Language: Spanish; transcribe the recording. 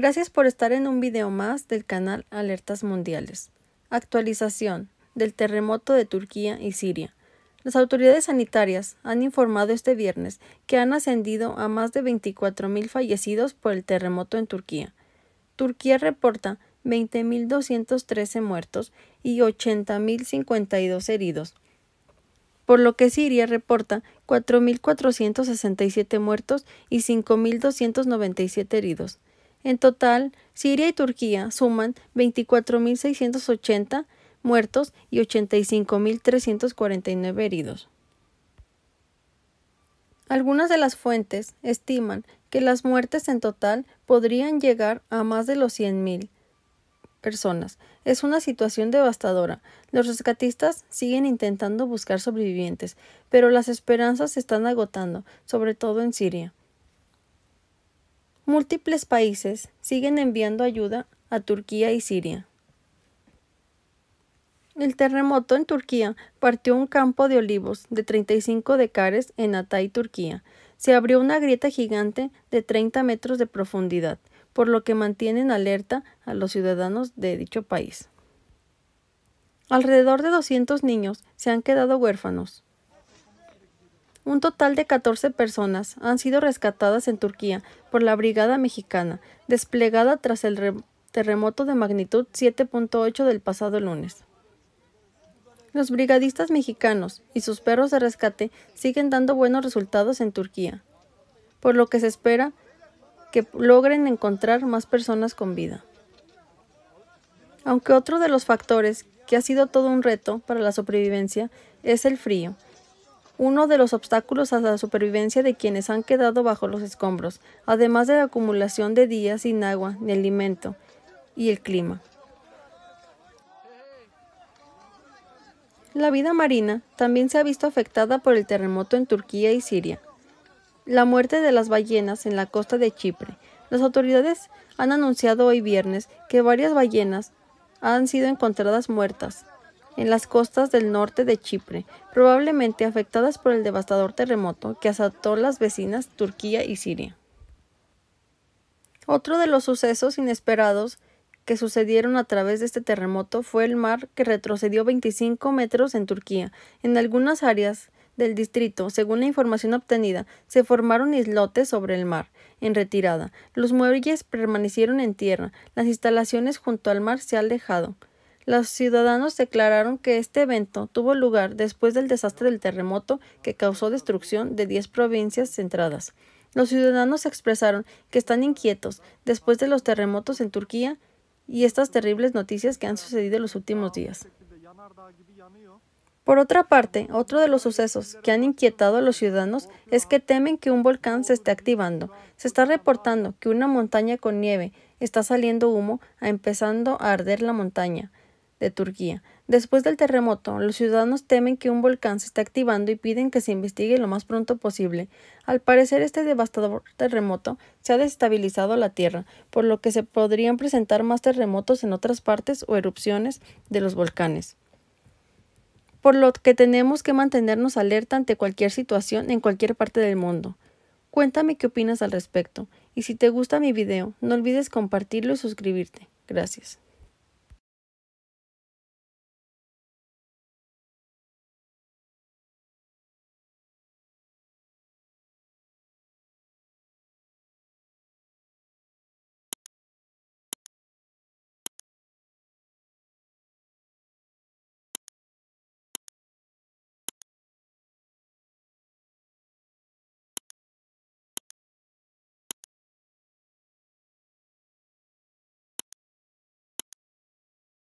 Gracias por estar en un video más del canal Alertas Mundiales. Actualización del terremoto de Turquía y Siria. Las autoridades sanitarias han informado este viernes que han ascendido a más de 24.000 fallecidos por el terremoto en Turquía. Turquía reporta 20.213 muertos y 80.052 heridos, por lo que Siria reporta 4.467 muertos y 5.297 heridos. En total, Siria y Turquía suman 24.680 muertos y 85.349 heridos. Algunas de las fuentes estiman que las muertes en total podrían llegar a más de los 100.000 personas. Es una situación devastadora. Los rescatistas siguen intentando buscar sobrevivientes, pero las esperanzas se están agotando, sobre todo en Siria. Múltiples países siguen enviando ayuda a Turquía y Siria. El terremoto en Turquía partió un campo de olivos de 35 decares en Atay, Turquía. Se abrió una grieta gigante de 30 metros de profundidad, por lo que mantienen alerta a los ciudadanos de dicho país. Alrededor de 200 niños se han quedado huérfanos. Un total de 14 personas han sido rescatadas en Turquía por la Brigada Mexicana, desplegada tras el terremoto de magnitud 7.8 del pasado lunes. Los brigadistas mexicanos y sus perros de rescate siguen dando buenos resultados en Turquía, por lo que se espera que logren encontrar más personas con vida. Aunque otro de los factores que ha sido todo un reto para la supervivencia es el frío, uno de los obstáculos a la supervivencia de quienes han quedado bajo los escombros, además de la acumulación de días sin agua ni alimento y el clima. La vida marina también se ha visto afectada por el terremoto en Turquía y Siria. La muerte de las ballenas en la costa de Chipre. Las autoridades han anunciado hoy viernes que varias ballenas han sido encontradas muertas en las costas del norte de Chipre, probablemente afectadas por el devastador terremoto que asaltó las vecinas Turquía y Siria. Otro de los sucesos inesperados que sucedieron a través de este terremoto fue el mar que retrocedió 25 metros en Turquía. En algunas áreas del distrito, según la información obtenida, se formaron islotes sobre el mar, en retirada. Los muebles permanecieron en tierra, las instalaciones junto al mar se han dejado. Los ciudadanos declararon que este evento tuvo lugar después del desastre del terremoto que causó destrucción de 10 provincias centradas. Los ciudadanos expresaron que están inquietos después de los terremotos en Turquía y estas terribles noticias que han sucedido en los últimos días. Por otra parte, otro de los sucesos que han inquietado a los ciudadanos es que temen que un volcán se esté activando. Se está reportando que una montaña con nieve está saliendo humo a empezando a arder la montaña de Turquía. Después del terremoto, los ciudadanos temen que un volcán se está activando y piden que se investigue lo más pronto posible. Al parecer, este devastador terremoto se ha desestabilizado la Tierra, por lo que se podrían presentar más terremotos en otras partes o erupciones de los volcanes. Por lo que tenemos que mantenernos alerta ante cualquier situación en cualquier parte del mundo. Cuéntame qué opinas al respecto y si te gusta mi video, no olvides compartirlo y suscribirte. Gracias.